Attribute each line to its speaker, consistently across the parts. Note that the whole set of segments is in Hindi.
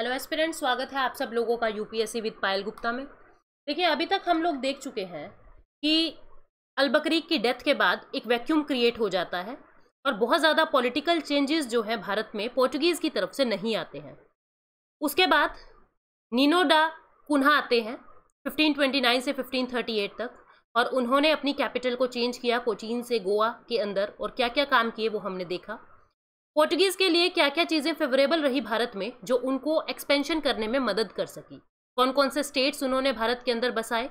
Speaker 1: हेलो एस्पिरेंट स्वागत है आप सब लोगों का यूपीएससी विद पायल गुप्ता में देखिए अभी तक हम लोग देख चुके हैं कि अलबकरीक की डेथ के बाद एक वैक्यूम क्रिएट हो जाता है और बहुत ज़्यादा पॉलिटिकल चेंजेस जो हैं भारत में पोर्चुगीज़ की तरफ से नहीं आते हैं उसके बाद नीनोडा कुन्हा आते हैं फिफ्टीन से फिफ्टीन तक और उन्होंने अपनी कैपिटल को चेंज किया कोचीन से गोवा के अंदर और क्या क्या काम किए वो हमने देखा पोर्टुगीज के लिए क्या क्या चीजें फेवरेबल रही भारत में जो उनको एक्सपेंशन करने में मदद कर सकी कौन कौन से स्टेट्स उन्होंने भारत के अंदर बसाए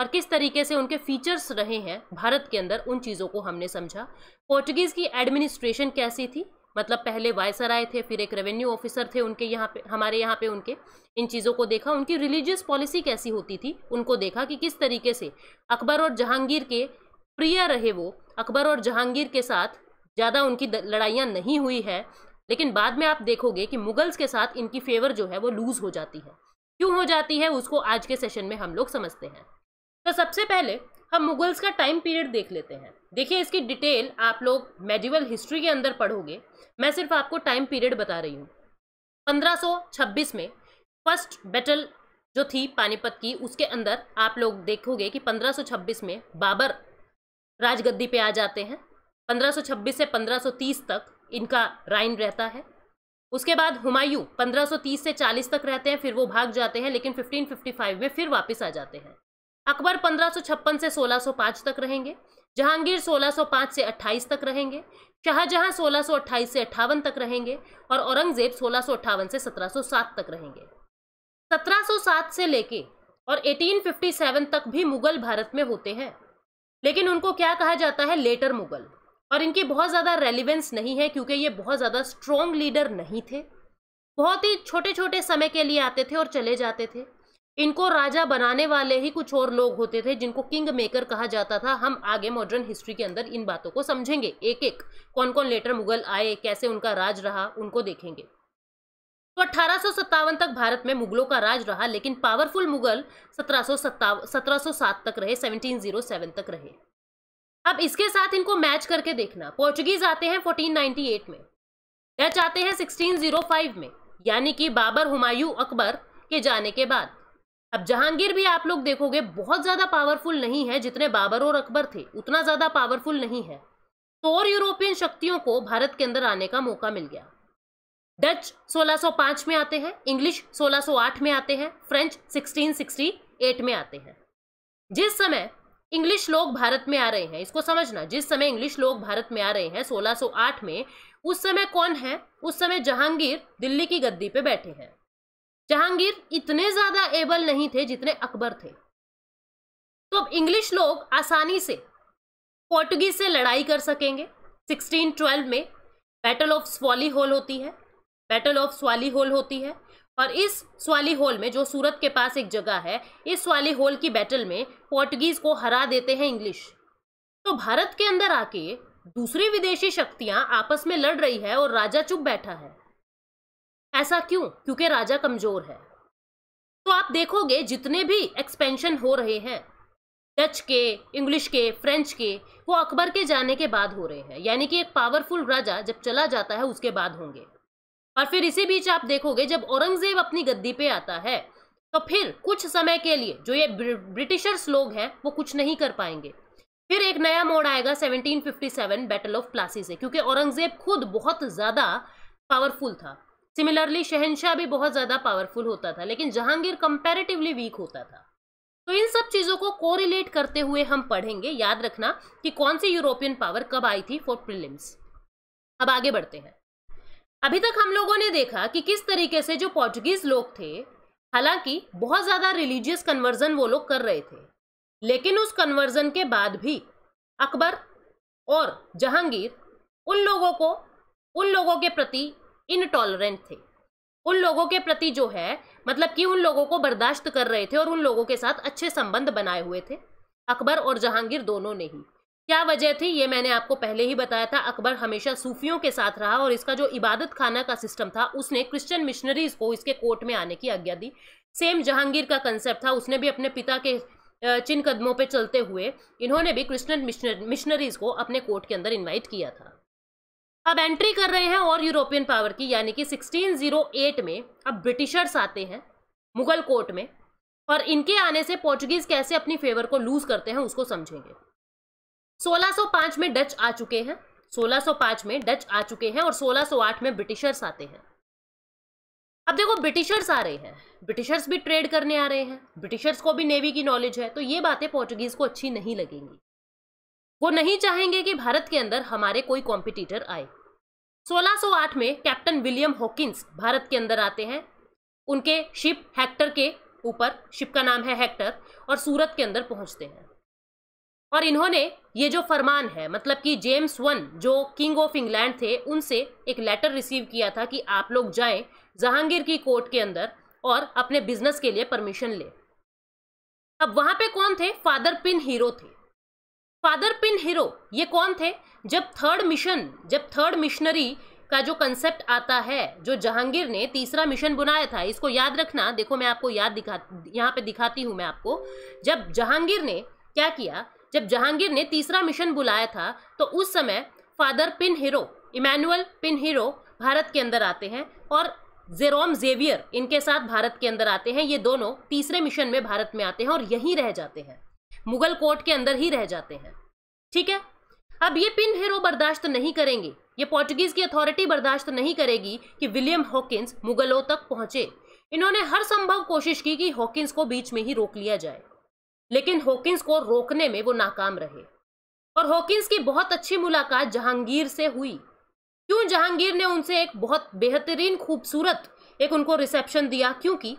Speaker 1: और किस तरीके से उनके फीचर्स रहे हैं भारत के अंदर उन चीज़ों को हमने समझा पोर्टुगीज़ की एडमिनिस्ट्रेशन कैसी थी मतलब पहले वायसर आए थे फिर एक रेवेन्यू ऑफिसर थे उनके यहाँ पे हमारे यहाँ पे उनके इन चीज़ों को देखा उनकी रिलीजियस पॉलिसी कैसी होती थी उनको देखा कि किस तरीके से अकबर और जहांगीर के प्रिय रहे वो अकबर और जहांगीर के साथ ज़्यादा उनकी लड़ाइयाँ नहीं हुई है लेकिन बाद में आप देखोगे कि मुगल्स के साथ इनकी फेवर जो है वो लूज़ हो जाती है क्यों हो जाती है उसको आज के सेशन में हम लोग समझते हैं तो सबसे पहले हम मुगल्स का टाइम पीरियड देख लेते हैं देखिए इसकी डिटेल आप लोग मेडिवल हिस्ट्री के अंदर पढ़ोगे मैं सिर्फ आपको टाइम पीरियड बता रही हूँ 1526 में फर्स्ट बैटल जो थी पानीपत की उसके अंदर आप लोग देखोगे कि 1526 में बाबर राजगद्दी पे आ जाते हैं 1526 से 1530 तक इनका राइन रहता है उसके बाद हुमायूं 1530 से 40 तक रहते हैं फिर वो भाग जाते हैं लेकिन 1555 में फिर वापस आ जाते हैं अकबर 1556 से 1605 तक रहेंगे जहांगीर 1605 से 28 तक रहेंगे शाहजहां 1628 से अट्ठावन तक रहेंगे और औरंगजेब सोलह से 1707 तक रहेंगे 1707 से लेके और 1857 तक भी मुगल भारत में होते हैं लेकिन उनको क्या कहा जाता है लेटर मुगल और इनकी बहुत ज़्यादा रेलिवेंस नहीं है क्योंकि ये बहुत ज़्यादा स्ट्रॉन्ग लीडर नहीं थे बहुत ही छोटे छोटे समय के लिए आते थे और चले जाते थे इनको राजा बनाने वाले ही कुछ और लोग होते थे जिनको किंग मेकर कहा जाता था हम आगे मॉडर्न हिस्ट्री के अंदर इन बातों को समझेंगे एक एक कौन कौन लेटर मुगल आए कैसे उनका राज रहा उनको देखेंगे तो अट्ठारह तक भारत में मुगलों का राज रहा लेकिन पावरफुल मुगल सत्रह सत्रह सौ सात तक रहे 1707 तक रहे अब इसके साथ इनको मैच करके देखना पोर्चुगीज आते हैं 1498 में डच आते हैं 1605 में यानी कि बाबर हुमायूं अकबर के जाने के बाद अब जहांगीर भी आप लोग देखोगे बहुत ज़्यादा पावरफुल नहीं है जितने बाबर और अकबर थे उतना ज़्यादा पावरफुल नहीं है तो और यूरोपियन शक्तियों को भारत के अंदर आने का मौका मिल गया डच 1605 में आते हैं इंग्लिश 1608 में आते हैं फ्रेंच 1668 में आते हैं जिस समय इंग्लिश लोग भारत में आ रहे हैं इसको समझना जिस समय इंग्लिश लोग भारत में आ रहे हैं 1608 में उस समय कौन है उस समय जहांगीर दिल्ली की गद्दी पे बैठे हैं जहांगीर इतने ज्यादा एबल नहीं थे जितने अकबर थे तो अब इंग्लिश लोग आसानी से पोर्टुगीज से लड़ाई कर सकेंगे 1612 में बैटल ऑफ स्वाली होल होती है बैटल ऑफ स्वाली होल होती है और इस स्वाली होल में जो सूरत के पास एक जगह है इस स्वाली होल की बैटल में पोर्टुगीज को हरा देते हैं इंग्लिश तो भारत के अंदर आके दूसरी विदेशी शक्तियां आपस में लड़ रही है और राजा चुप बैठा है ऐसा क्यों क्योंकि राजा कमजोर है तो आप देखोगे जितने भी एक्सपेंशन हो रहे हैं डच के इंग्लिश के फ्रेंच के वो अकबर के जाने के बाद हो रहे हैं यानी कि एक पावरफुल राजा जब चला जाता है उसके बाद होंगे और फिर इसी बीच आप देखोगे जब औरंगजेब अपनी गद्दी पे आता है तो फिर कुछ समय के लिए जो ये ब्रिटिशर्स लोग हैं वो कुछ नहीं कर पाएंगे फिर एक नया मोड़ आएगा 1757 बैटल ऑफ प्लासी से क्योंकि औरंगजेब खुद बहुत ज़्यादा पावरफुल था सिमिलरली शहनशाह भी बहुत ज़्यादा पावरफुल होता था लेकिन जहांगीर कंपेरेटिवली वीक होता था तो इन सब चीज़ों को कोरिलेट करते हुए हम पढ़ेंगे याद रखना कि कौन सी यूरोपियन पावर कब आई थी फॉर प्रिलिम्स अब आगे बढ़ते हैं अभी तक हम लोगों ने देखा कि किस तरीके से जो पोर्चुगीज लोग थे हालांकि बहुत ज़्यादा रिलीजियस कन्वर्जन वो लोग कर रहे थे लेकिन उस कन्वर्जन के बाद भी अकबर और जहांगीर उन लोगों को उन लोगों के प्रति इनटॉलरेंट थे उन लोगों के प्रति जो है मतलब कि उन लोगों को बर्दाश्त कर रहे थे और उन लोगों के साथ अच्छे संबंध बनाए हुए थे अकबर और जहांगीर दोनों ने ही क्या वजह थी ये मैंने आपको पहले ही बताया था अकबर हमेशा सूफियों के साथ रहा और इसका जो इबादत खाना का सिस्टम था उसने क्रिश्चियन मिशनरीज को इसके कोर्ट में आने की आज्ञा दी सेम जहांगीर का कंसेप्ट था उसने भी अपने पिता के चिन कदमों पे चलते हुए इन्होंने भी क्रिश्चियन मिशनरीज को अपने कोर्ट के अंदर इन्वाइट किया था अब एंट्री कर रहे हैं और यूरोपियन पावर की यानी कि 1608 में अब ब्रिटिशर्स आते हैं मुगल कोर्ट में और इनके आने से पोर्चुगीज कैसे अपनी फेवर को लूज करते हैं उसको समझेंगे 1605 में डच आ चुके हैं 1605 में डच आ चुके हैं और 1608 में ब्रिटिशर्स आते हैं अब देखो ब्रिटिशर्स आ रहे हैं ब्रिटिशर्स भी ट्रेड करने आ रहे हैं ब्रिटिशर्स को भी नेवी की नॉलेज है तो ये बातें पोर्चुगीज को अच्छी नहीं लगेंगी वो नहीं चाहेंगे कि भारत के अंदर हमारे कोई कॉम्पिटिटर आए 1608 में कैप्टन विलियम हॉकिंस भारत के अंदर आते हैं उनके शिप हेक्टर के ऊपर शिप का नाम है हेक्टर और सूरत के अंदर पहुंचते हैं और इन्होंने ये जो फरमान है मतलब कि जेम्स वन जो किंग ऑफ इंग्लैंड थे उनसे एक लेटर रिसीव किया था कि आप लोग जाएं जहांगीर की कोर्ट के अंदर और अपने बिजनेस के लिए परमिशन लें अब वहां पे कौन थे फादर पिन हीरो थे फादर पिन हीरो ये कौन थे जब थर्ड मिशन जब थर्ड मिशनरी का जो कंसेप्ट आता है जो जहांगीर ने तीसरा मिशन बुनाया था इसको याद रखना देखो मैं आपको याद दिखा यहाँ पे दिखाती हूँ मैं आपको जब जहांगीर ने क्या किया जब जहांगीर ने तीसरा मिशन बुलाया था तो उस समय father Pinheiro Emmanuel Pinheiro Bharat के अंदर आते हैं और जेरोम जेवियर इनके साथ भारत के अंदर आते हैं ये दोनों तीसरे मिशन में भारत में आते हैं और यहीं रह जाते हैं मुगल कोर्ट के अंदर ही रह जाते हैं ठीक है अब ये पिन हीरो बर्दाश्त नहीं करेंगे ये पोर्टुगीज की अथॉरिटी बर्दाश्त नहीं करेगी कि विलियम हॉकिंस मुगलों तक पहुंचे इन्होंने हर संभव कोशिश की कि हॉकिंस को बीच में ही रोक लिया जाए लेकिन हॉकिंस को रोकने में वो नाकाम रहे और हॉकिंस की बहुत अच्छी मुलाकात जहांगीर से हुई क्यों जहांगीर ने उनसे एक बहुत बेहतरीन खूबसूरत एक उनको रिसेप्शन दिया क्योंकि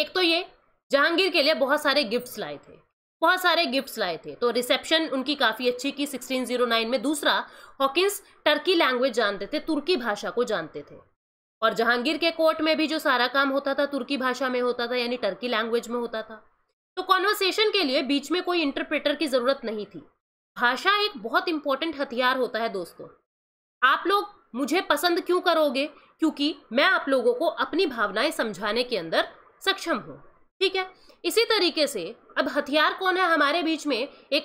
Speaker 1: एक तो ये जहांगीर के लिए बहुत सारे गिफ्ट्स लाए थे बहुत सारे गिफ्ट्स लाए थे तो रिसेप्शन उनकी काफ़ी अच्छी की 1609 में दूसरा हॉकिंस टर्की लैंग्वेज जानते थे तुर्की भाषा को जानते थे और जहांगीर के कोर्ट में भी जो सारा काम होता था तुर्की भाषा में होता था यानी टर्की लैंग्वेज में होता था तो कॉन्वर्सेशन के लिए बीच में कोई इंटरप्रेटर की ज़रूरत नहीं थी भाषा एक बहुत इंपॉर्टेंट हथियार होता है दोस्तों आप लोग मुझे पसंद क्यों करोगे क्योंकि मैं आप लोगों को अपनी भावनाएं समझाने के अंदर सक्षम हूँ ठीक है इसी तरीके से अब हथियार कौन है हमारे बीच में एक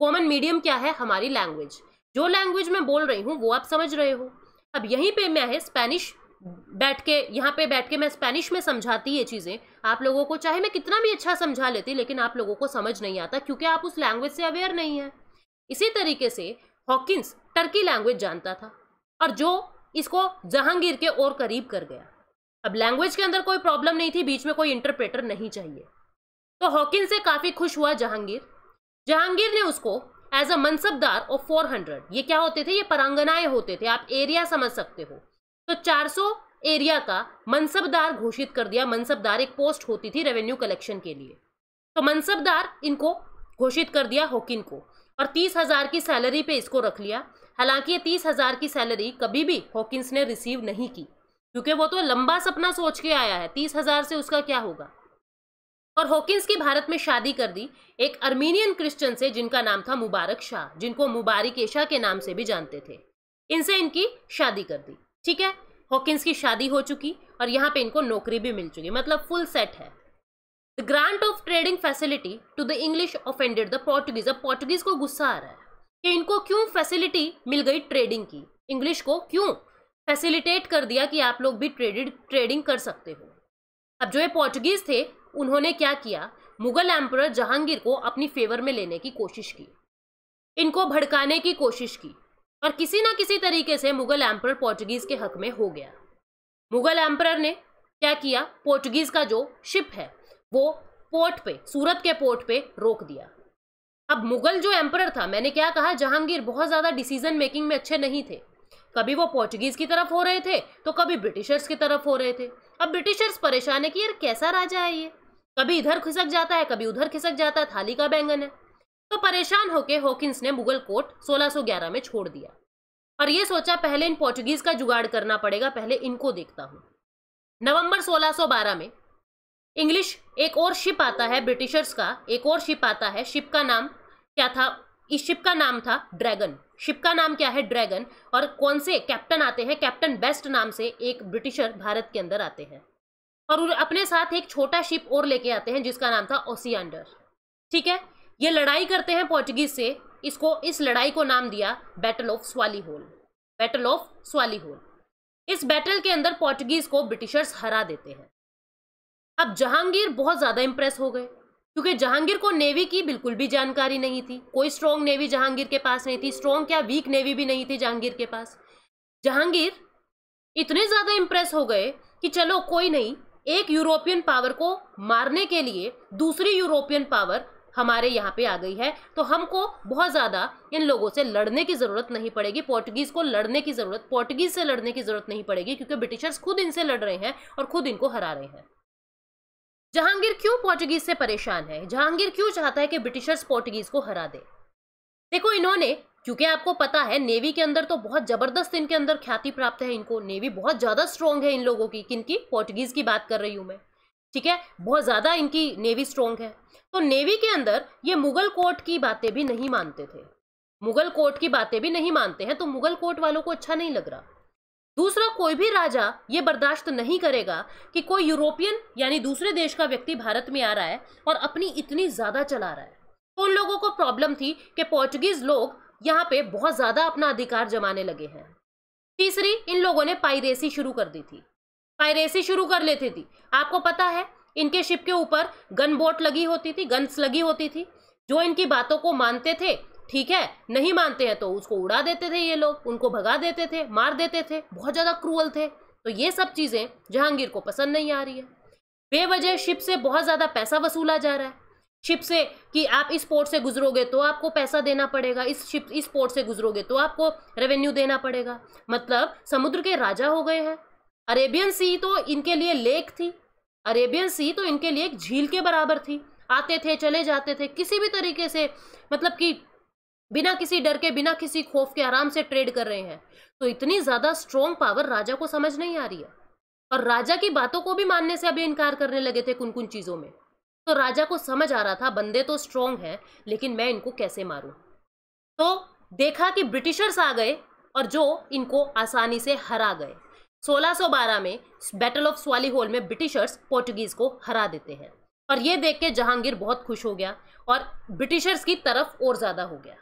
Speaker 1: कॉमन मीडियम क्या है हमारी लैंग्वेज जो लैंग्वेज मैं बोल रही हूँ वो आप समझ रहे हो अब यहीं पे मैं है स्पेनिश बैठ के यहाँ पे बैठ के मैं स्पेनिश में समझाती ये चीज़ें आप लोगों को चाहे मैं कितना भी अच्छा समझा लेती लेकिन आप लोगों को समझ नहीं आता क्योंकि आप उस लैंग्वेज से अवेयर नहीं है इसी तरीके से हॉकिंस टर्की लैंग्वेज जानता था और जो इसको जहांगीर के और करीब कर गया अब लैंग्वेज के अंदर कोई प्रॉब्लम नहीं थी बीच में कोई इंटरप्रेटर नहीं चाहिए तो हॉकिंस से काफ़ी खुश हुआ जहांगीर जहांगीर ने उसको एज अ मनसबदार ऑफ 400 ये क्या होते थे ये परांगनाएं होते थे आप एरिया समझ सकते हो तो 400 एरिया का मनसबदार घोषित कर दिया मनसबदार एक पोस्ट होती थी रेवेन्यू कलेक्शन के लिए तो मनसबदार इनको घोषित कर दिया होकिन को और तीस हजार की सैलरी पे इसको रख लिया हालांकि ये तीस हजार की सैलरी कभी भी हॉकिंस ने रिसीव नहीं की क्योंकि वो तो लंबा सपना सोच के आया है तीस हजार से उसका क्या होगा और हॉकिंस की भारत में शादी कर दी एक अर्मीनियन क्रिश्चियन से जिनका नाम था मुबारक शाह जिनको मुबारक एशा के नाम से भी जानते थे इनसे इनकी शादी कर दी ठीक है हॉकिंस की शादी हो चुकी और यहाँ पे इनको नौकरी भी मिल चुकी मतलब फुल सेट है the grant of trading facility to the English offended the Portuguese अब पोर्टुगीज को गुस्सा आ रहा है कि इनको क्यों फैसिलिटी मिल गई ट्रेडिंग की इंग्लिश को क्यों फैसिलिटेट कर दिया कि आप लोग भी ट्रेडिड ट्रेडिंग कर सकते हो अब जो ये पोर्टुगीज थे उन्होंने क्या किया मुगल एम्पर जहांगीर को अपनी फेवर में लेने की कोशिश की इनको भड़काने की कोशिश की और किसी ना किसी तरीके से मुगल एम्पर पोर्टुगीज के हक में हो गया मुगल एम्पर ने क्या किया पोर्टुगीज का जो शिप है वो पोर्ट पे सूरत के पोर्ट पे रोक दिया अब मुगल जो एम्पर था मैंने क्या कहा जहांगीर बहुत ज़्यादा डिसीजन मेकिंग में अच्छे नहीं थे कभी वो पोर्टुगीज की तरफ हो रहे थे तो कभी ब्रिटिशर्स की तरफ हो रहे थे अब ब्रिटिशर्स परेशान है कि यार कैसा राजा है ये कभी इधर खिसक जाता है कभी उधर खिसक जाता है थाली का बैंगन है तो परेशान होकर हॉकिंस ने मुगल कोर्ट 1611 में छोड़ दिया और ये सोचा पहले इन पोर्चुगीज का जुगाड़ करना पड़ेगा पहले इनको देखता हूँ नवंबर 1612 में इंग्लिश एक और शिप आता है ब्रिटिशर्स का एक और शिप आता है शिप का नाम क्या था इस शिप का नाम था ड्रैगन शिप का नाम क्या है ड्रैगन और कौन से कैप्टन आते हैं कैप्टन बेस्ट नाम से एक ब्रिटिशर भारत के अंदर आते हैं और अपने साथ एक छोटा शिप और लेके आते हैं जिसका नाम था ओसियांडर ठीक है ये लड़ाई करते हैं पोर्टुगीज से इसको इस लड़ाई को नाम दिया battle of Swally hole battle of Swally hole इस बैटल के अंदर पोर्चुगीज को ब्रिटिशर्स हरा देते हैं अब जहांगीर बहुत ज़्यादा इंप्रेस हो गए क्योंकि जहांगीर को नेवी की बिल्कुल भी जानकारी नहीं थी कोई स्ट्रॉन्ग नेवी जहांगीर के पास नहीं थी स्ट्रॉन्ग क्या वीक नेवी भी नहीं थी जहांगीर के पास जहांगीर इतने ज़्यादा इंप्रेस हो गए कि चलो कोई नहीं एक यूरोपियन पावर को मारने के लिए दूसरी यूरोपियन पावर हमारे यहाँ पे आ गई है तो हमको बहुत ज़्यादा इन लोगों से लड़ने की ज़रूरत नहीं पड़ेगी पोर्टुगीज़ को लड़ने की ज़रूरत पोर्टुगीज़ से लड़ने की ज़रूरत नहीं पड़ेगी क्योंकि ब्रिटिशर्स खुद इनसे लड़ रहे हैं और खुद इनको हरा रहे हैं जहांगीर क्यों पोर्टुगीज से परेशान है जहांगीर क्यों चाहता है कि ब्रिटिशर्स पोर्टुगीज को हरा दे देखो इन्होंने क्योंकि आपको पता है नेवी के अंदर तो बहुत जबरदस्त इनके अंदर ख्याति प्राप्त है इनको नेवी बहुत ज्यादा स्ट्रांग है इन लोगों की किनकी पोर्टुगीज की बात कर रही हूं मैं ठीक है बहुत ज़्यादा इनकी नेवी स्ट्रोंग है तो नेवी के अंदर ये मुगल कोर्ट की बातें भी नहीं मानते थे मुगल कोर्ट की बातें भी नहीं मानते हैं तो मुगल कोर्ट वालों को अच्छा नहीं लग रहा दूसरा कोई भी राजा ये बर्दाश्त नहीं करेगा कि कोई यूरोपियन यानी दूसरे देश का व्यक्ति भारत में आ रहा है और अपनी इतनी ज़्यादा चला रहा है तो उन लोगों को प्रॉब्लम थी कि पोर्चुगीज लोग यहाँ पे बहुत ज़्यादा अपना अधिकार जमाने लगे हैं तीसरी इन लोगों ने पाईदेसी शुरू कर दी थी पायरेसी शुरू कर लेती थी आपको पता है इनके शिप के ऊपर गन बोट लगी होती थी गन्स लगी होती थी जो इनकी बातों को मानते थे ठीक है नहीं मानते हैं तो उसको उड़ा देते थे ये लोग उनको भगा देते थे मार देते थे बहुत ज़्यादा क्रूअल थे तो ये सब चीज़ें जहांगीर को पसंद नहीं आ रही है बेवजह शिप से बहुत ज़्यादा पैसा वसूला जा रहा है शिप से कि आप इस पोर्ट से गुजरोगे तो आपको पैसा देना पड़ेगा इस शिप इस पोर्ट से गुजरोगे तो आपको रेवेन्यू देना पड़ेगा मतलब समुद्र के राजा हो गए हैं अरेबियन सी तो इनके लिए लेक थी अरेबियन सी तो इनके लिए एक झील के बराबर थी आते थे चले जाते थे किसी भी तरीके से मतलब कि बिना किसी डर के बिना किसी खौफ के आराम से ट्रेड कर रहे हैं तो इतनी ज़्यादा स्ट्रॉन्ग पावर राजा को समझ नहीं आ रही है और राजा की बातों को भी मानने से अभी इनकार करने लगे थे कुन कुन चीज़ों में तो राजा को समझ आ रहा था बंदे तो स्ट्रॉन्ग हैं लेकिन मैं इनको कैसे मारूं तो देखा कि ब्रिटिशर्स आ गए और जो इनको आसानी से हरा गए 1612 में बैटल ऑफ स्वाली होल में ब्रिटिशर्स पोर्टुगीज को हरा देते हैं और ये देख के जहांगीर बहुत खुश हो गया और ब्रिटिशर्स की तरफ और ज़्यादा हो गया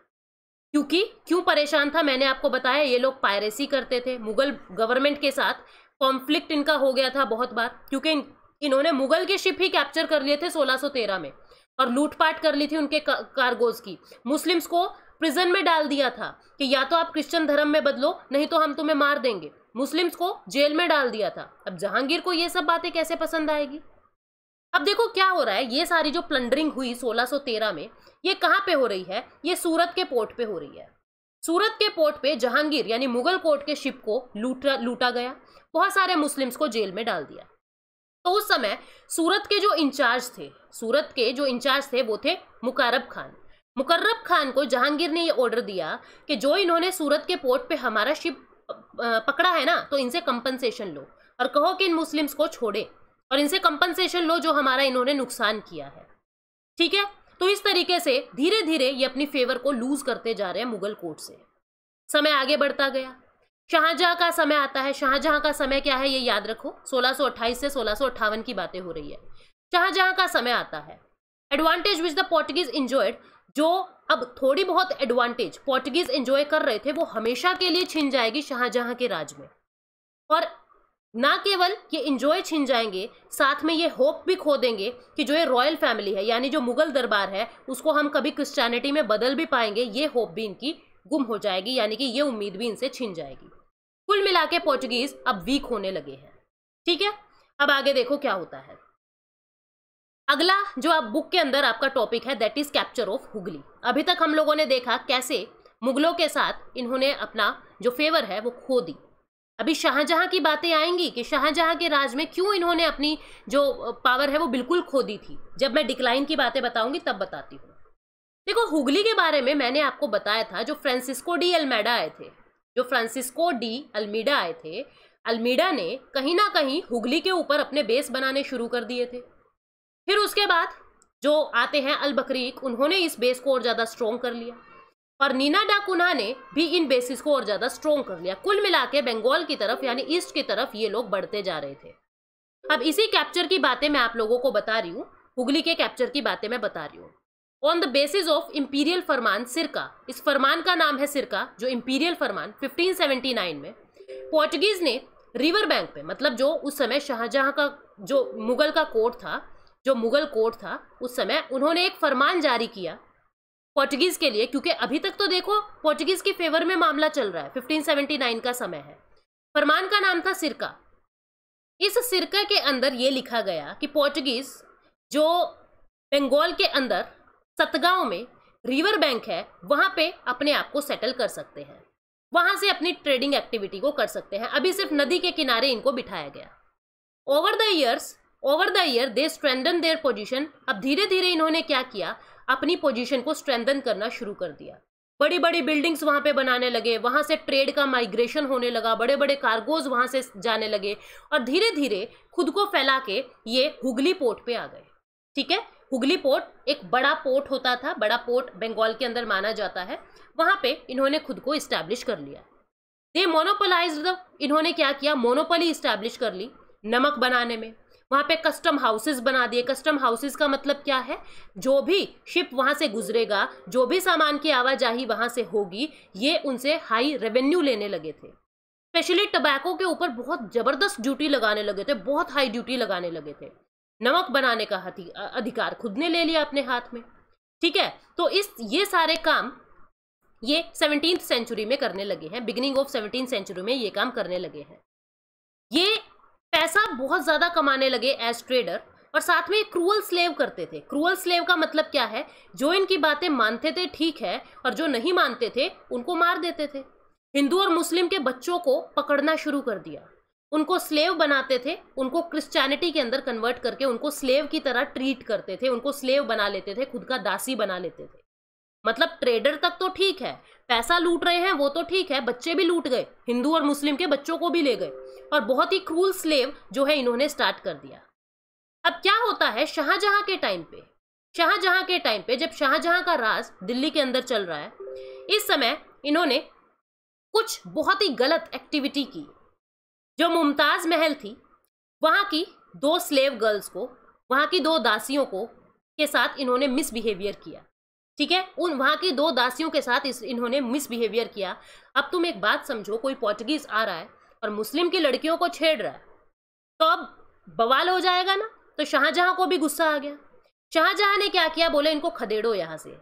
Speaker 1: क्योंकि क्यों परेशान था मैंने आपको बताया ये लोग पायरेसी करते थे मुगल गवर्नमेंट के साथ कॉन्फ्लिक्ट इनका हो गया था बहुत बार क्योंकि इन, इन्होंने मुगल के शिप ही कैप्चर कर लिए थे 1613 में और लूटपाट कर ली थी उनके कारगोज की मुस्लिम्स को प्रिजन में डाल दिया था कि या तो आप क्रिश्चियन धर्म में बदलो नहीं तो हम तुम्हें मार देंगे मुस्लिम्स को जेल में डाल दिया था अब जहांगीर को ये सब बातें कैसे पसंद आएगी अब देखो क्या हो रहा है ये सारी जो प्लंडरिंग हुई 1613 में ये कहाँ पे हो रही है ये सूरत के पोर्ट पे हो रही है सूरत के पोर्ट पे जहांगीर यानी मुगल कोर्ट के शिप को लूटा लूटा गया बहुत सारे मुस्लिम्स को जेल में डाल दिया तो उस समय सूरत के जो इंचार्ज थे सूरत के जो इंचार्ज थे वो थे मुकारब खान मुकर्रब खान को जहांगीर ने ये ऑर्डर दिया कि जो इन्होंने सूरत के पोर्ट पे हमारा शिप पकड़ा है ना तो इनसे कंपनसेशन लो और कहो कि इन मुस्लिम्स को छोड़े और इनसे कंपनसेशन लो जो हमारा इन्होंने नुकसान किया है ठीक है तो इस तरीके से धीरे धीरे ये अपनी फेवर को लूज करते जा रहे हैं मुगल कोर्ट से समय आगे बढ़ता गया शाहजहां का समय आता है शाहजहां का समय क्या है ये याद रखो 1628 से सोलह की बातें हो रही है शाहजहां का समय आता है advantage which the Portuguese enjoyed जो अब थोड़ी बहुत एडवांटेज पोर्टुगीज एंजॉय कर रहे थे वो हमेशा के लिए छिन जाएगी शाहजहां के राज में और ना केवल ये इंजॉय छिन जाएंगे साथ में ये होप भी खो देंगे कि जो ये रॉयल फैमिली है यानी जो मुगल दरबार है उसको हम कभी क्रिश्चियनिटी में बदल भी पाएंगे ये होप भी इनकी गुम हो जाएगी यानी कि ये उम्मीद भी इनसे छिन जाएगी कुल मिला के पोर्चुगीज अब वीक होने लगे हैं ठीक है अब आगे देखो क्या होता है अगला जो आप बुक के अंदर आपका टॉपिक है that is capture of Hooghly अभी तक हम लोगों ने देखा कैसे मुगलों के साथ इन्होंने अपना जो फेवर है वो खो दी अभी शाहजहां की बातें आएंगी कि शाहजहां के राज में क्यों इन्होंने अपनी जो पावर है वो बिल्कुल खो दी थी जब मैं डिक्लाइन की बातें बताऊंगी तब बताती हूँ देखो हुगली के बारे में मैंने आपको बताया था जो फ्रांसिस्को डी अल्मेडा आए थे जो फ्रांसिस्को डी अल्मीडा आए थे अल्मीडा ने कहीं ना कहीं हुगली के ऊपर अपने बेस बनाने शुरू कर दिए थे फिर उसके बाद जो आते हैं अल बकरीक उन्होंने इस बेस को और ज़्यादा स्ट्रॉन्ग कर लिया और नीना डाकुना ने भी इन बेसिस को और ज़्यादा स्ट्रॉन्ग कर लिया कुल मिला के बंगाल की तरफ यानी ईस्ट की तरफ ये लोग बढ़ते जा रहे थे अब इसी कैप्चर की बातें मैं आप लोगों को बता रही हूँ हुगली के कैप्चर की बातें मैं बता रही हूँ on the basis of imperial फरमान सिरका इस फरमान का नाम है सिरका जो इम्पीरियल फरमान 1579 में पोर्टुगीज ने रिवर बैंक पे मतलब जो उस समय शाहजहां का जो मुगल का कोर्ट था जो मुगल कोर्ट था उस समय उन्होंने एक फरमान जारी किया पोर्टुगीज के लिए क्योंकि अभी तक तो देखो पोर्टुगीज के फेवर में मामला चल रहा है 1579 का समय है फरमान का नाम था सिरका इस सिरका के अंदर ये लिखा गया कि पोर्टुगीज जो बंगाल के अंदर सतगांव में रिवर बैंक है वहां पे अपने आप को सेटल कर सकते हैं वहां से अपनी ट्रेडिंग एक्टिविटी को कर सकते हैं अभी सिर्फ नदी के किनारे इनको बिठाया गया over the years over the year they strengthen their position अब धीरे धीरे इन्होंने क्या किया अपनी पोजिशन को स्ट्रेंदन करना शुरू कर दिया बड़ी बड़ी बिल्डिंग्स वहाँ पे बनाने लगे वहाँ से ट्रेड का माइग्रेशन होने लगा बड़े बड़े कार्गोज वहाँ से जाने लगे और धीरे धीरे खुद को फैला के ये हुगली पोर्ट पे आ गए ठीक है हुगली पोर्ट एक बड़ा पोर्ट होता था बड़ा पोर्ट बंगाल के अंदर माना जाता है वहाँ पे इन्होंने खुद को इस्टेब्लिश कर लिया दे मोनोपोलाइज इन्होंने क्या किया मोनोपोली इस्टेब्लिश कर ली नमक बनाने में वहाँ पे कस्टम हाउसेस बना दिए कस्टम हाउसेस का मतलब क्या है जो भी शिप वहाँ से गुजरेगा जो भी सामान की आवाजाही वहाँ से होगी ये उनसे हाई रेवेन्यू लेने लगे थे स्पेशली टबैको के ऊपर बहुत ज़बरदस्त ड्यूटी लगाने लगे थे बहुत हाई ड्यूटी लगाने लगे थे नमक बनाने का अधिकार खुद ने ले लिया अपने हाथ में ठीक है तो इस ये सारे काम ये सेवनटीन सेंचुरी में करने लगे हैं बिगिनिंग ऑफ सेवनटीन सेंचुरी में ये काम करने लगे हैं ये पैसा बहुत ज़्यादा कमाने लगे एज ट्रेडर और साथ में क्रूअल स्लेव करते थे क्रूअल स्लेव का मतलब क्या है जो इनकी बातें मानते थे ठीक है और जो नहीं मानते थे उनको मार देते थे हिंदू और मुस्लिम के बच्चों को पकड़ना शुरू कर दिया उनको स्लेव बनाते थे उनको क्रिश्चियनिटी के अंदर कन्वर्ट करके उनको स्लेव की तरह ट्रीट करते थे उनको स्लेव बना लेते थे खुद का दासी बना लेते थे मतलब ट्रेडर तक तो ठीक है पैसा लूट रहे हैं वो तो ठीक है बच्चे भी लूट गए हिंदू और मुस्लिम के बच्चों को भी ले गए और बहुत ही क्रूल स्लेव जो है इन्होंने स्टार्ट कर दिया अब क्या होता है शाहजहां के टाइम पे शाहजहां के टाइम पे जब शाहजहां का राज दिल्ली के अंदर चल रहा है इस समय इन्होंने कुछ बहुत ही गलत एक्टिविटी की जो मुमताज महल थी वहाँ की दो स्लेव गर्ल्स को वहाँ की दो दासियों को के साथ इन्होंने मिसबिहेवियर किया ठीक है उन वहाँ की दो दासियों के साथ इस इन्होंने मिसबिहेवियर किया अब तुम एक बात समझो कोई पोर्टुगीज आ रहा है और मुस्लिम की लड़कियों को छेड़ रहा है तो अब बवाल हो जाएगा ना तो शाहजहां को भी गुस्सा आ गया शाहजहां ने क्या किया बोले इनको खदेड़ो यहाँ से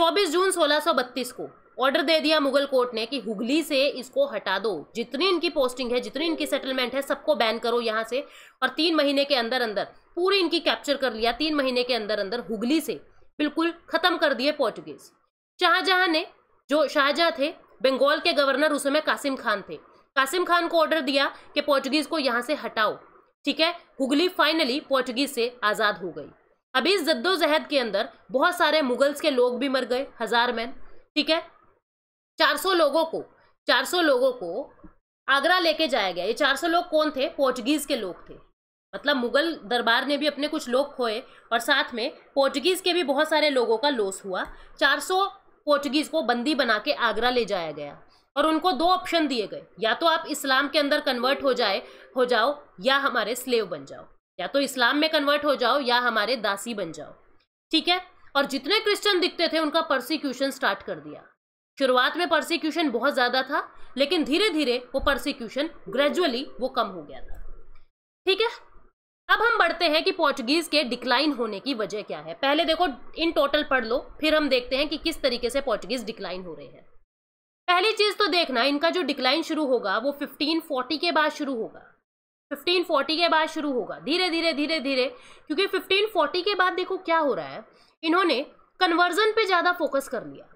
Speaker 1: 24 जून 1632 को ऑर्डर दे दिया मुगल कोर्ट ने कि हुगली से इसको हटा दो जितनी इनकी पोस्टिंग है जितनी इनकी सेटलमेंट है सबको बैन करो यहाँ से और तीन महीने के अंदर अंदर पूरी इनकी कैप्चर कर लिया तीन महीने के अंदर अंदर हुगली से बिल्कुल ख़त्म कर दिए पोर्टुगीज शाहजहां ने जो शाहजहां थे बंगाल के गवर्नर उस समय कासिम खान थे कासिम खान को ऑर्डर दिया कि पोर्चुगीज को यहाँ से हटाओ ठीक है हुगली फाइनली पोर्चुगीज से आज़ाद हो गई अभी इस जद्दोजहद के अंदर बहुत सारे मुगल्स के लोग भी मर गए हजार मैन ठीक है 400 लोगों को 400 लोगों को आगरा लेके जाया गया ये 400 लोग कौन थे पोर्चुगीज के लोग थे मतलब मुगल दरबार ने भी अपने कुछ लोग खोए और साथ में पोर्टुगीज़ के भी बहुत सारे लोगों का लॉस हुआ 400 पोर्टुगीज़ को बंदी बना के आगरा ले जाया गया और उनको दो ऑप्शन दिए गए या तो आप इस्लाम के अंदर कन्वर्ट हो जाए हो जाओ या हमारे स्लेव बन जाओ या तो इस्लाम में कन्वर्ट हो जाओ या हमारे दासी बन जाओ ठीक है और जितने क्रिश्चियन दिखते थे उनका प्रोसिक्यूशन स्टार्ट कर दिया शुरुआत में प्रोसिक्यूशन बहुत ज़्यादा था लेकिन धीरे धीरे वो परसिक्यूशन ग्रेजुअली वो कम हो गया था ठीक है अब हम बढ़ते हैं कि पोर्चुगीज के डिक्लाइन होने की वजह क्या है पहले देखो इन टोटल पढ़ लो फिर हम देखते हैं कि किस तरीके से पोर्चुगीज डिक्लाइन हो रहे हैं पहली चीज तो देखना इनका जो डिक्लाइन शुरू होगा वो 1540 के बाद शुरू होगा 1540 के बाद शुरू होगा धीरे धीरे धीरे धीरे क्योंकि 1540 के बाद देखो क्या हो रहा है इन्होंने कन्वर्जन पे ज़्यादा फोकस कर लिया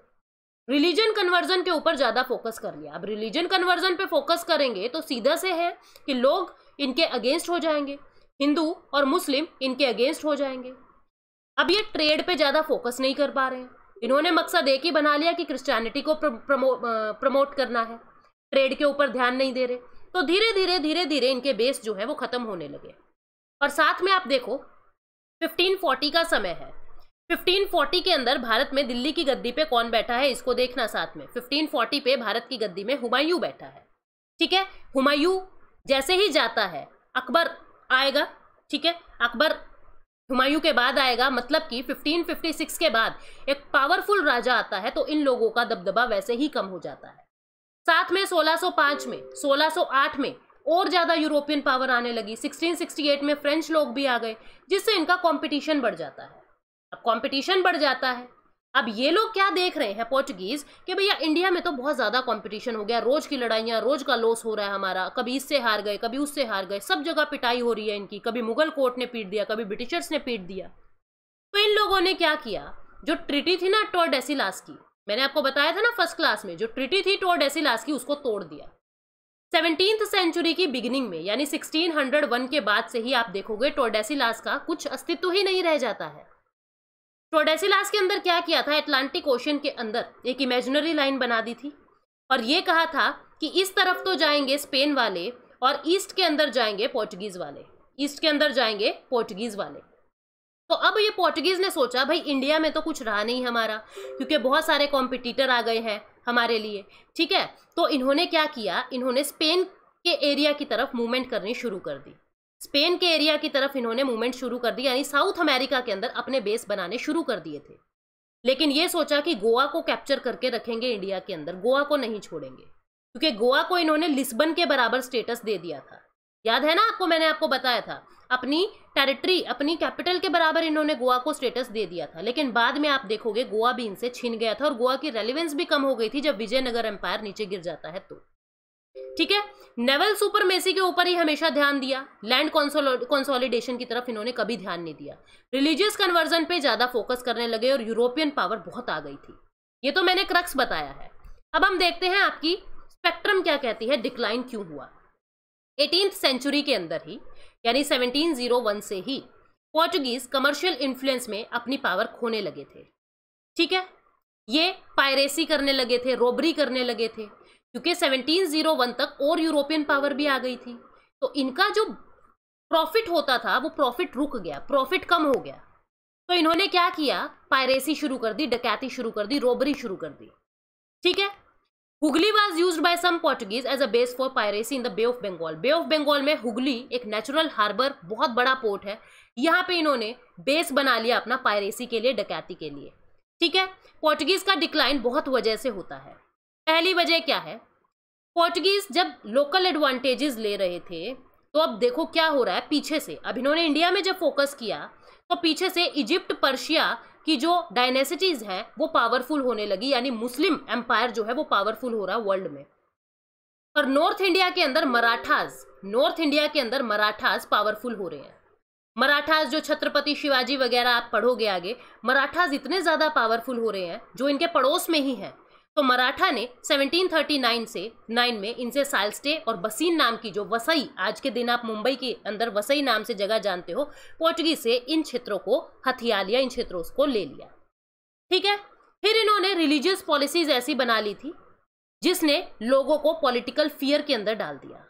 Speaker 1: रिलीजन कन्वर्जन के ऊपर ज़्यादा फोकस कर लिया अब रिलीजन कन्वर्जन पे फोकस करेंगे तो सीधा से है कि लोग इनके अगेंस्ट हो जाएंगे हिंदू और मुस्लिम इनके अगेंस्ट हो जाएंगे अब ये ट्रेड पे ज़्यादा फोकस नहीं कर पा रहे हैं इन्होंने मकसद एक ही बना लिया कि क्रिश्चियनिटी को प्रमो, प्रमोट करना है ट्रेड के ऊपर ध्यान नहीं दे रहे तो धीरे धीरे धीरे धीरे इनके बेस जो है वो ख़त्म होने लगे और साथ में आप देखो 1540 का समय है 1540 के अंदर भारत में दिल्ली की गद्दी पे कौन बैठा है इसको देखना साथ में 1540 पे भारत की गद्दी में हुमायूं बैठा है ठीक है हुमायूं जैसे ही जाता है अकबर आएगा ठीक है अकबर हुमायूं के बाद आएगा मतलब कि 1556 के बाद एक पावरफुल राजा आता है तो इन लोगों का दबदबा वैसे ही कम हो जाता है साथ में 1605 में 1608 में और ज़्यादा यूरोपियन पावर आने लगी 1668 में फ्रेंच लोग भी आ गए जिससे इनका कंपटीशन बढ़ जाता है अब कंपटीशन बढ़ जाता है अब ये लोग क्या देख रहे हैं पोर्चुगीज कि भैया इंडिया में तो बहुत ज़्यादा कंपटीशन हो गया रोज की लड़ाइयाँ रोज का लॉस हो रहा है हमारा कभी इससे हार गए कभी उससे हार गए सब जगह पिटाई हो रही है इनकी कभी मुगल कोर्ट ने पीट दिया कभी ब्रिटिशर्स ने पीट दिया तो इन लोगों ने क्या किया जो ट्रिटी थी ना टोर डेसिलास की मैंने आपको बताया था ना फर्स्ट क्लास में जो ट्रिटी थी टोर डेसिलास की उसको तोड़ दिया सेवनटीन्थ सेंचुरी की बिगिनिंग में यानी सिक्सटीन के बाद से ही आप देखोगे टोडेसिलास का कुछ अस्तित्व ही नहीं रह जाता है टोडेसिलास तो के अंदर क्या किया था एटलांटिक ओशन के अंदर एक इमेजिनरी लाइन बना दी थी और ये कहा था कि इस तरफ तो जाएंगे स्पेन वाले और ईस्ट के अंदर जाएंगे पोर्टुगीज वाले ईस्ट के अंदर जाएंगे पोर्टुगीज वाले तो अब ये पोर्टुगीज ने सोचा भाई इंडिया में तो कुछ रहा नहीं हमारा क्योंकि बहुत सारे कॉम्पिटिटर आ गए हैं हमारे लिए ठीक है तो इन्होंने क्या किया इन्होंने स्पेन के एरिया की तरफ मूवमेंट करनी शुरू कर दी स्पेन के एरिया की तरफ इन्होंने मूवमेंट शुरू कर दी यानी साउथ अमेरिका के अंदर अपने बेस बनाने शुरू कर दिए थे लेकिन ये सोचा कि गोवा को कैप्चर करके रखेंगे इंडिया के अंदर गोवा को नहीं छोड़ेंगे क्योंकि गोवा को इन्होंने लिस्बन के बराबर स्टेटस दे दिया था याद है ना आपको मैंने आपको बताया था अपनी टेरिटरी अपनी कैपिटल के बराबर इन्होंने गोवा को स्टेटस दे दिया था लेकिन बाद में आप देखोगे गोवा भी इनसे छीन गया था और गोवा की रेलिवेंस भी कम हो गई थी जब विजयनगर एम्पायर नीचे गिर जाता है तो ठीक है नेवल सुपर मेसी के ऊपर ही हमेशा ध्यान दिया लैंड कंसोलिडेशन की तरफ इन्होंने कभी ध्यान नहीं दिया रिलीजियस कन्वर्जन पे ज्यादा फोकस करने लगे और यूरोपियन पावर बहुत आ गई थी ये तो मैंने क्रक्स बताया है अब हम देखते हैं आपकी स्पेक्ट्रम क्या कहती है डिक्लाइन क्यों हुआ एटीन सेंचुरी के अंदर ही यानी सेवनटीन से ही पोर्चुगीज कमर्शियल इन्फ्लुएंस में अपनी पावर खोने लगे थे ठीक है ये पायरेसी करने लगे थे रोबरी करने लगे थे क्योंकि 1701 तक और यूरोपियन पावर भी आ गई थी तो इनका जो प्रॉफिट होता था वो प्रॉफिट रुक गया प्रॉफिट कम हो गया तो इन्होंने क्या किया पायरेसी शुरू कर दी डकैती शुरू कर दी रोबरी शुरू कर दी ठीक है Hooghly was used by some Portuguese as a base for piracy in the bay of Bengal bay of Bengal में हुगली एक नेचुरल हार्बर बहुत बड़ा पोर्ट है यहाँ पे इन्होंने बेस बना लिया अपना पायरेसी के लिए डकैती के लिए ठीक है पोर्टुगीज का डिक्लाइन बहुत वजह से होता है पहली वजह क्या है पोर्टुगीज जब लोकल एडवांटेजेस ले रहे थे तो अब देखो क्या हो रहा है पीछे से अब इन्होंने इंडिया में जब फोकस किया तो पीछे से इजिप्ट पर्शिया की जो डायनेसिटीज हैं वो पावरफुल होने लगी यानी मुस्लिम एम्पायर जो है वो पावरफुल हो रहा है वर्ल्ड में और नॉर्थ इंडिया के अंदर मराठाज नॉर्थ इंडिया के अंदर मराठाज पावरफुल हो रहे हैं मराठाज जो छत्रपति शिवाजी वगैरह आप पढ़ोगे आगे मराठाज इतने ज़्यादा पावरफुल हो रहे हैं जो इनके पड़ोस में ही हैं तो मराठा ने 1739 से 9 में इनसे सालस्टे और बसीन नाम की जो वसई आज के दिन आप मुंबई के अंदर वसई नाम से जगह जानते हो पोर्टुगीज से इन क्षेत्रों को हथिया लिया इन क्षेत्रों को ले लिया ठीक है फिर इन्होंने रिलीजियस पॉलिसीज ऐसी बना ली थी जिसने लोगों को पॉलिटिकल फियर के अंदर डाल दिया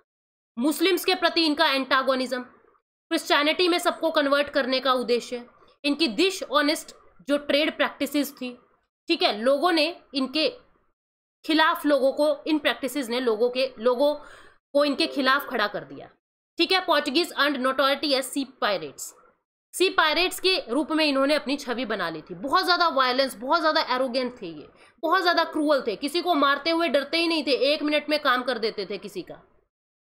Speaker 1: मुस्लिम्स के प्रति इनका एंटागोनिज्म क्रिश्चैनिटी में सबको कन्वर्ट करने का उद्देश्य इनकी दिश ऑनेस्ट जो ट्रेड प्रैक्टिसेस थी ठीक है लोगों ने इनके खिलाफ लोगों को इन प्रैक्टिसेस ने लोगों के लोगों को इनके खिलाफ खड़ा कर दिया ठीक है Portuguese earned notoriety as sea pirates sea pirates के रूप में इन्होंने अपनी छवि बना ली थी बहुत ज़्यादा वायलेंस बहुत ज़्यादा एरोगेंट थे ये बहुत ज़्यादा क्रूअल थे किसी को मारते हुए डरते ही नहीं थे एक मिनट में काम कर देते थे किसी का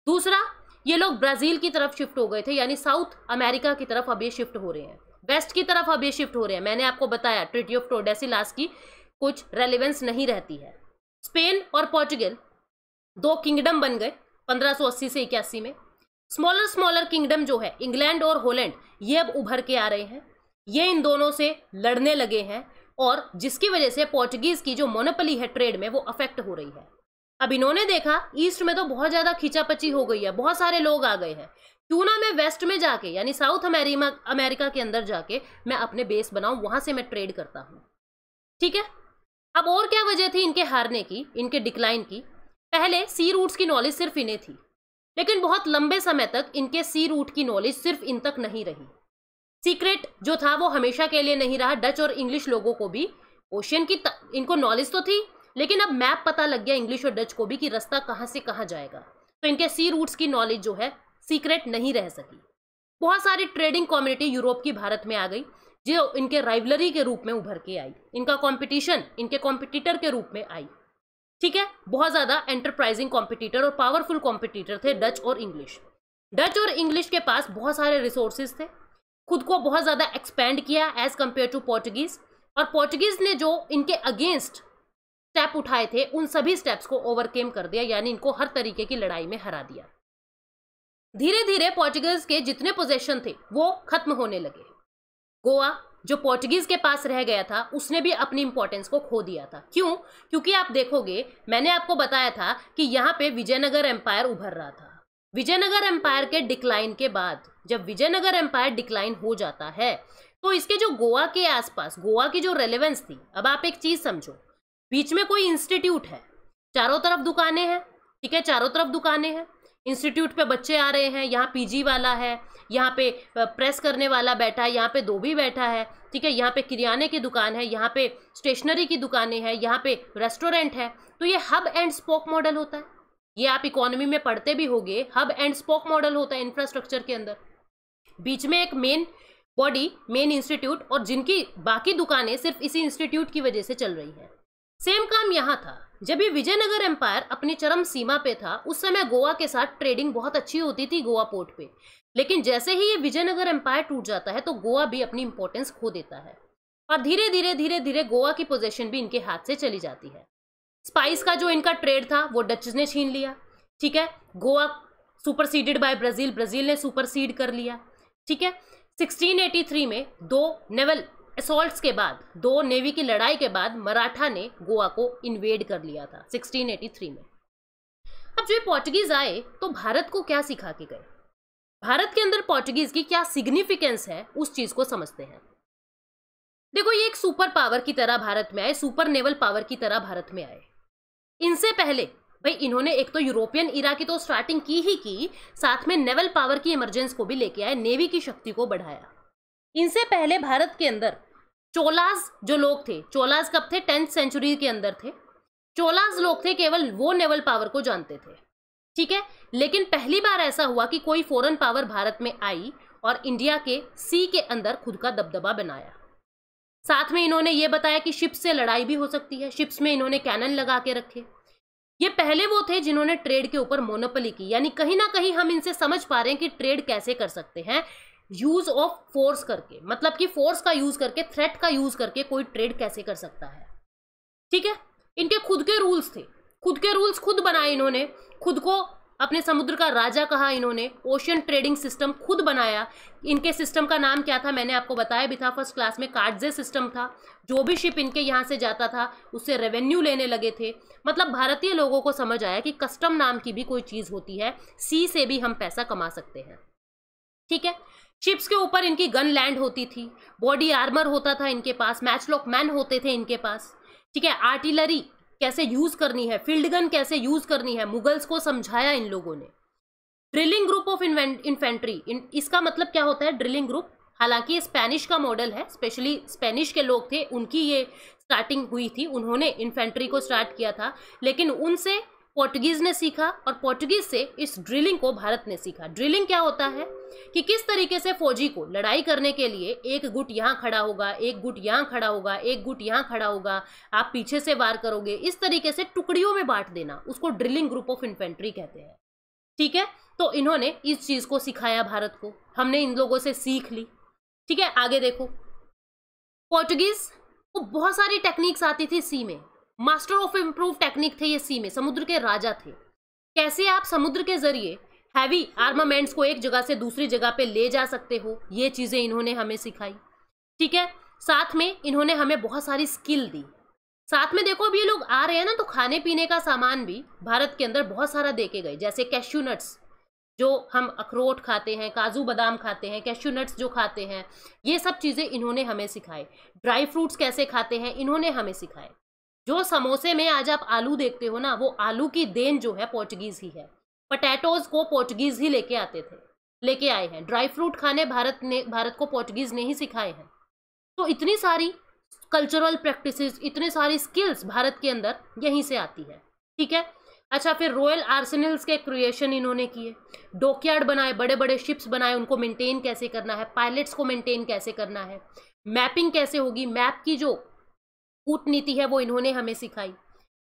Speaker 1: दूसरा ये लोग ब्राज़ील की तरफ शिफ्ट हो गए थे यानी साउथ अमेरिका की तरफ अब ये शिफ्ट हो रहे हैं वेस्ट की तरफ अब ये शिफ्ट हो रहे हैं मैंने आपको बताया ट्रिटी ऑफ टोडेसिलास की कुछ रेलिवेंस नहीं रहती है स्पेन और पोर्चुगल दो किंगडम बन गए 1580 से इक्यासी में स्मॉलर स्मॉलर किंगडम जो है इंग्लैंड और होलैंड ये अब उभर के आ रहे हैं ये इन दोनों से लड़ने लगे हैं और जिसकी वजह से पोर्चुगीज़ की जो मोनोपली है ट्रेड में वो अफेक्ट हो रही है अब इन्होंने देखा ईस्ट में तो बहुत ज़्यादा खींचापची हो गई है बहुत सारे लोग आ गए हैं क्यों ना मैं वेस्ट में जाके यानी साउथ अमेरिका अमेरिका के अंदर जाके मैं अपने बेस बनाऊं वहां से मैं ट्रेड करता हूँ ठीक है अब और क्या वजह थी इनके हारने की इनके डिक्लाइन की पहले सी रूट्स की नॉलेज सिर्फ इन्हें थी लेकिन बहुत लंबे समय तक इनके सी रूट की नॉलेज सिर्फ इन तक नहीं रही सीक्रेट जो था वो हमेशा के लिए नहीं रहा डच और इंग्लिश लोगों को भी ओशियन की इनको नॉलेज तो थी लेकिन अब मैप पता लग गया इंग्लिश और डच को भी कि रास्ता कहाँ से कहाँ जाएगा तो इनके सी रूट्स की नॉलेज जो है सीक्रेट नहीं रह सकी बहुत सारी ट्रेडिंग कम्युनिटी यूरोप की भारत में आ गई जो इनके राइवलरी के रूप में उभर के आई इनका कॉम्पिटिशन इनके कॉम्पिटिटर के रूप में आई ठीक है बहुत ज़्यादा एंटरप्राइजिंग कॉम्पिटिटर और पावरफुल कॉम्पिटिटर थे डच और इंग्लिश डच और इंग्लिश के पास बहुत सारे रिसोर्सेज थे खुद को बहुत ज़्यादा एक्सपेंड किया एज कम्पेयर टू पोर्टुगीज़ और पोर्टुगीज़ ने जो इनके अगेंस्ट स्टेप उठाए थे उन सभी स्टेप्स को ओवरकेम कर दिया यानी इनको हर तरीके की लड़ाई में हरा दिया धीरे धीरे पोर्चुगीज के जितने पोजेशन थे वो खत्म होने लगे गोवा जो पोर्चुगीज के पास रह गया था उसने भी अपनी इंपॉर्टेंस को खो दिया था क्यों क्योंकि आप देखोगे मैंने आपको बताया था कि यहाँ पे विजयनगर एम्पायर उभर रहा था विजयनगर एम्पायर के डिक्लाइन के बाद जब विजयनगर एम्पायर डिक्लाइन हो जाता है तो इसके जो गोवा के आसपास गोवा की जो रेलेवेंस थी अब आप एक चीज समझो बीच में कोई इंस्टीट्यूट है चारों तरफ दुकानें हैं ठीक है चारों तरफ दुकानें हैं इंस्टीट्यूट पे बच्चे आ रहे हैं यहाँ पीजी वाला है यहाँ पे प्रेस करने वाला बैठा है यहाँ पे धोबी बैठा है ठीक है यहाँ पे किरियाने की दुकान है यहाँ पे स्टेशनरी की दुकानें हैं यहाँ पे रेस्टोरेंट है तो ये हब एंड स्पोक मॉडल होता है ये आप इकोनॉमी में पढ़ते भी होंगे हब एंड स्पोक मॉडल होता है इंफ्रास्ट्रक्चर के अंदर बीच में एक मेन बॉडी मेन इंस्टीट्यूट और जिनकी बाकी दुकानें सिर्फ इसी इंस्टीट्यूट की वजह से चल रही हैं सेम काम यहाँ था जब ये विजयनगर एम्पायर अपनी चरम सीमा पे था उस समय गोवा के साथ ट्रेडिंग बहुत अच्छी होती थी गोवा पोर्ट पे लेकिन जैसे ही ये विजयनगर एम्पायर टूट जाता है तो गोवा भी अपनी इंपॉर्टेंस खो देता है और धीरे धीरे धीरे धीरे गोवा की पोजेशन भी इनके हाथ से चली जाती है स्पाइस का जो इनका ट्रेड था वो डच ने छीन लिया ठीक है Goa superseded by Brazil Brazil ने सुपरसीड कर लिया ठीक है 1683 में दो नेवल असोल्ट्स के बाद दो नेवी की लड़ाई के बाद मराठा ने गोवा को इन्वेड कर लिया था 1683 में अब जो पोर्टुगीज आए तो भारत को क्या सिखा के गए भारत के अंदर पोर्टुगीज की क्या सिग्निफिकेंस है उस चीज को समझते हैं देखो ये एक सुपर पावर की तरह भारत में आए सुपर नेवल पावर की तरह भारत में आए इनसे पहले भाई इन्होंने एक तो यूरोपियन इरा की तो स्टार्टिंग की ही की साथ में नेवल पावर की इमरजेंस को भी लेके आए नेवी की शक्ति को बढ़ाया इनसे पहले भारत के अंदर चोलास जो लोग थे चोलाज कब थे टेंथ सेंचुरी के अंदर थे चोलाज लोग थे केवल वो नेवल पावर को जानते थे ठीक है लेकिन पहली बार ऐसा हुआ कि कोई फॉरेन पावर भारत में आई और इंडिया के सी के अंदर खुद का दबदबा बनाया साथ में इन्होंने ये बताया कि शिप्स से लड़ाई भी हो सकती है शिप्स में इन्होंने कैनन लगा के रखे ये पहले वो थे जिन्होंने ट्रेड के ऊपर मोनोपली की यानी कहीं ना कहीं हम इनसे समझ पा रहे हैं कि ट्रेड कैसे कर सकते हैं यूज ऑफ फोर्स करके मतलब कि फोर्स का यूज करके थ्रेट का यूज करके कोई ट्रेड कैसे कर सकता है ठीक है इनके खुद के रूल्स थे खुद के रूल्स खुद बनाए इन्होंने खुद को अपने समुद्र का राजा कहा इन्होंने ओशियन ट्रेडिंग सिस्टम खुद बनाया इनके सिस्टम का नाम क्या था मैंने आपको बताया भी था फर्स्ट क्लास में कार्डजे सिस्टम था जो भी शिप इनके यहाँ से जाता था उससे रेवेन्यू लेने लगे थे मतलब भारतीय लोगों को समझ आया कि कस्टम नाम की भी कोई चीज़ होती है सी से भी हम पैसा कमा सकते हैं ठीक है शिप्स के ऊपर इनकी गन लैंड होती थी बॉडी आर्मर होता था इनके पास मैच लॉक मैन होते थे इनके पास ठीक है आर्टिलरी कैसे यूज करनी है फील्ड गन कैसे यूज करनी है मुगल्स को समझाया इन लोगों ने ड्रिलिंग ग्रुप ऑफ इन्फेंट्री इसका मतलब क्या होता है ड्रिलिंग ग्रुप हालांकि ये स्पेनिश का मॉडल है स्पेशली स्पेनिश के लोग थे उनकी ये स्टार्टिंग हुई थी उन्होंने इन्फेंट्री को स्टार्ट किया था लेकिन उनसे पोर्टुगीज ने सीखा और पोर्टुगीज से इस ड्रिलिंग को भारत ने सीखा ड्रिलिंग क्या होता है कि किस तरीके से फौजी को लड़ाई करने के लिए एक गुट यहाँ खड़ा होगा एक गुट यहाँ खड़ा होगा एक गुट यहाँ खड़ा होगा आप पीछे से वार करोगे इस तरीके से टुकड़ियों में बांट देना उसको ड्रिलिंग ग्रुप ऑफ इन्फेंट्री कहते हैं ठीक है तो इन्होंने इस चीज को सिखाया भारत को हमने इन लोगों से सीख ली ठीक है आगे देखो पोर्टुगीज को बहुत सारी टेक्निक्स आती थी सी में मास्टर ऑफ इम्प्रूव टेक्निक थे ये सी में समुद्र के राजा थे कैसे आप समुद्र के जरिए हैवी आर्मामेंट्स को एक जगह से दूसरी जगह पे ले जा सकते हो ये चीज़ें इन्होंने हमें सिखाई ठीक है साथ में इन्होंने हमें बहुत सारी स्किल दी साथ में देखो अब ये लोग आ रहे हैं ना तो खाने पीने का सामान भी भारत के अंदर बहुत सारा देखे गए जैसे कैश्यूनट्स जो हम अखरोट खाते हैं काजू बादाम खाते हैं कैश्यूनट्स जो खाते हैं ये सब चीज़ें इन्होंने हमें सिखाए ड्राई फ्रूट्स कैसे खाते हैं इन्होंने हमें सिखाए जो समोसे में आज आप आलू देखते हो ना वो आलू की देन जो है पोर्चुगीज ही है पटेटोज को पोर्चुगीज ही लेके आते थे लेके आए हैं ड्राई फ्रूट खाने भारत ने भारत को पोर्चुगीज ने ही सिखाए हैं तो इतनी सारी कल्चरल प्रैक्टिसेस इतने सारी स्किल्स भारत के अंदर यहीं से आती है ठीक है अच्छा फिर रॉयल आर्सेनल्स के क्रिएशन इन्होंने किए डॉकयार्ड बनाए बड़े बड़े शिप्स बनाए उनको मेंटेन कैसे करना है पायलट्स को मेंटेन कैसे करना है मैपिंग कैसे होगी मैप की जो कूटनीति है वो इन्होंने हमें सिखाई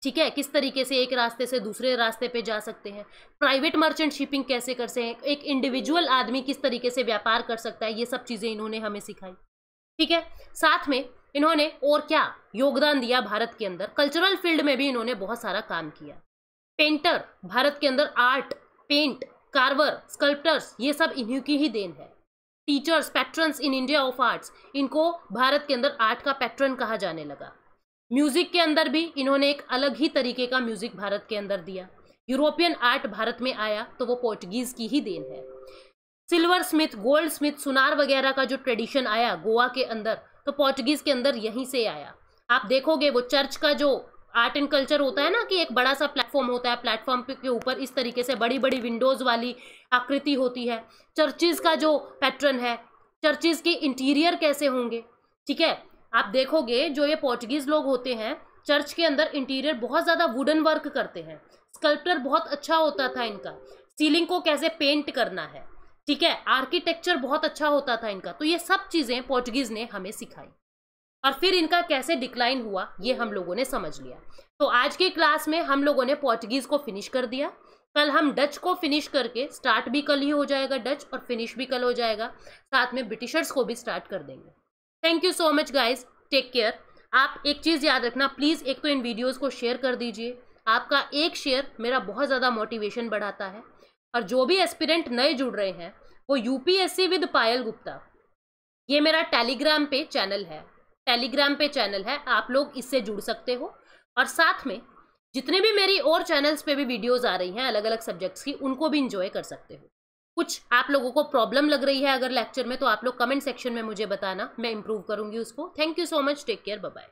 Speaker 1: ठीक है किस तरीके से एक रास्ते से दूसरे रास्ते पे जा सकते हैं प्राइवेट मर्चेंट शिपिंग कैसे कर सकते हैं एक इंडिविजुअल आदमी किस तरीके से व्यापार कर सकता है ये सब चीज़ें इन्होंने हमें सिखाई ठीक है साथ में इन्होंने और क्या योगदान दिया भारत के अंदर कल्चरल फील्ड में भी इन्होंने बहुत सारा काम किया पेंटर भारत के अंदर आर्ट पेंट कार्वर स्कल्प्टर्स ये सब इन्हीं की ही देन है teachers patterns in India of arts इनको भारत के अंदर आर्ट का पैटर्न कहा जाने लगा म्यूजिक के अंदर भी इन्होंने एक अलग ही तरीके का म्यूजिक भारत के अंदर दिया यूरोपियन आर्ट भारत में आया तो वो पोर्टुगीज की ही देन है सिल्वर स्मिथ गोल्ड स्मिथ सुनार वगैरह का जो ट्रेडिशन आया गोवा के अंदर तो पोर्टुगीज के अंदर यहीं से आया आप देखोगे वो चर्च का जो आर्ट एंड कल्चर होता है ना कि एक बड़ा सा प्लेटफॉर्म होता है प्लेटफॉर्म के ऊपर इस तरीके से बड़ी बड़ी विंडोज वाली आकृति होती है चर्चिज का जो पैटर्न है चर्चिज के इंटीरियर कैसे होंगे ठीक है आप देखोगे जो ये पोर्चुगीज लोग होते हैं चर्च के अंदर इंटीरियर बहुत ज़्यादा वुडन वर्क करते हैं स्कल्प्टर बहुत अच्छा होता था इनका सीलिंग को कैसे पेंट करना है ठीक है आर्किटेक्चर बहुत अच्छा होता था इनका तो ये सब चीज़ें पोर्चुगीज ने हमें सिखाई और फिर इनका कैसे डिक्लाइन हुआ ये हम लोगों ने समझ लिया तो आज की क्लास में हम लोगों ने पोर्चुगीज़ को फिनिश कर दिया कल हम डच को फिनिश करके स्टार्ट भी कल ही हो जाएगा डच और फिनिश भी कल हो जाएगा साथ में ब्रिटिशर्स को भी स्टार्ट कर देंगे thank you so much guys take care आप एक चीज़ याद रखना प्लीज़ एक तो इन वीडियोज़ को शेयर कर दीजिए आपका एक शेयर मेरा बहुत ज़्यादा मोटिवेशन बढ़ाता है और जो भी एस्पिरेंट नए जुड़ रहे हैं वो सी विद पायल गुप्ता ये मेरा टेलीग्राम पे चैनल है टेलीग्राम पे चैनल है आप लोग इससे जुड़ सकते हो और साथ में जितने भी मेरी और चैनल्स पे भी वीडियोस आ रही हैं अलग अलग सब्जेक्ट्स की उनको भी इंजॉय कर सकते हो कुछ आप लोगों को प्रॉब्लम लग रही है अगर लेक्चर में तो आप लोग कमेंट सेक्शन में मुझे बताना मैं इंप्रूव करूंगी उसको thank you so much take care bye